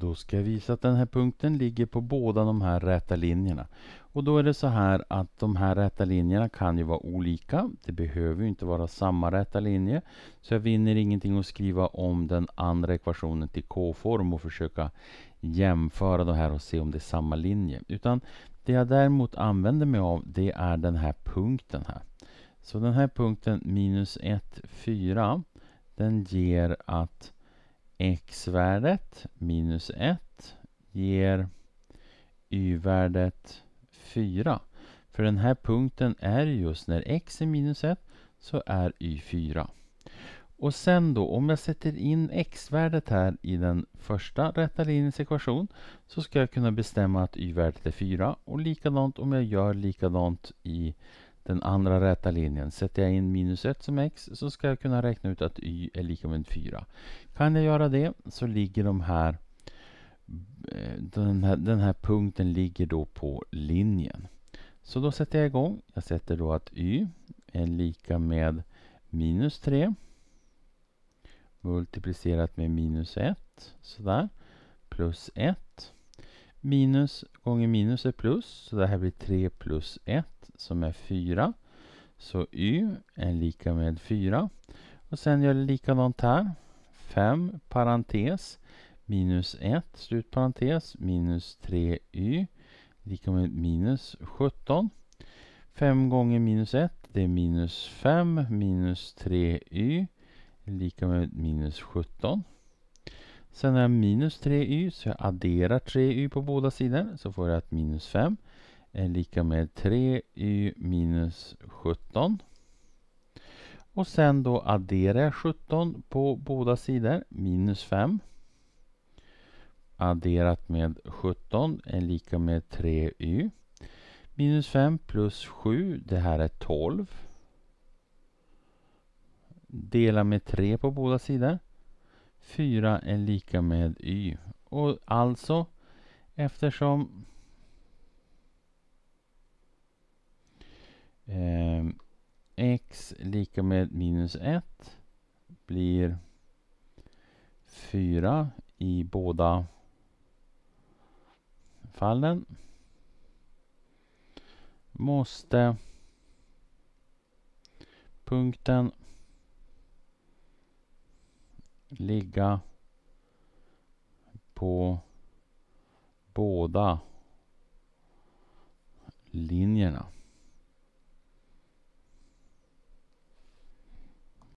Då ska jag visa att den här punkten ligger på båda de här räta linjerna. Och då är det så här att de här räta linjerna kan ju vara olika. Det behöver ju inte vara samma räta linje. Så jag vinner ingenting att skriva om den andra ekvationen till k-form och försöka jämföra de här och se om det är samma linje. Utan det jag däremot använder mig av det är den här punkten här. Så den här punkten minus 1, 4 den ger att x-värdet minus 1 ger y-värdet 4. För den här punkten är just när x är minus 1 så är y 4. Och sen då, om jag sätter in x-värdet här i den första rätta linjens ekvation så ska jag kunna bestämma att y-värdet är 4 och likadant om jag gör likadant i den andra räta linjen. Sätter jag in minus 1 som x så ska jag kunna räkna ut att y är lika med 4. Kan jag göra det så ligger de här eh, den, här den här punkten ligger då på linjen. Så då sätter jag igång. Jag sätter då att y är lika med minus 3 multiplicerat med minus 1 sådär plus 1 Minus gånger minus är plus, så det här blir 3 plus 1 som är 4. Så y är lika med 4. Och sen gör jag likadant här. 5 parentes minus 1 slutparentes minus 3y lika med minus 17. 5 gånger minus 1 det är minus 5 minus 3y lika med minus 17. Sen har jag minus 3y, så jag adderar 3y på båda sidor. Så får jag att minus 5 är lika med 3y minus 17. Och sen då adderar jag 17 på båda sidor, minus 5. Adderat med 17 är lika med 3y. Minus 5 plus 7, det här är 12. Dela med 3 på båda sidor. 4 är lika med y. Och alltså, eftersom eh, x lika med minus 1 blir 4 i båda fallen måste punkten ligga på båda linjerna.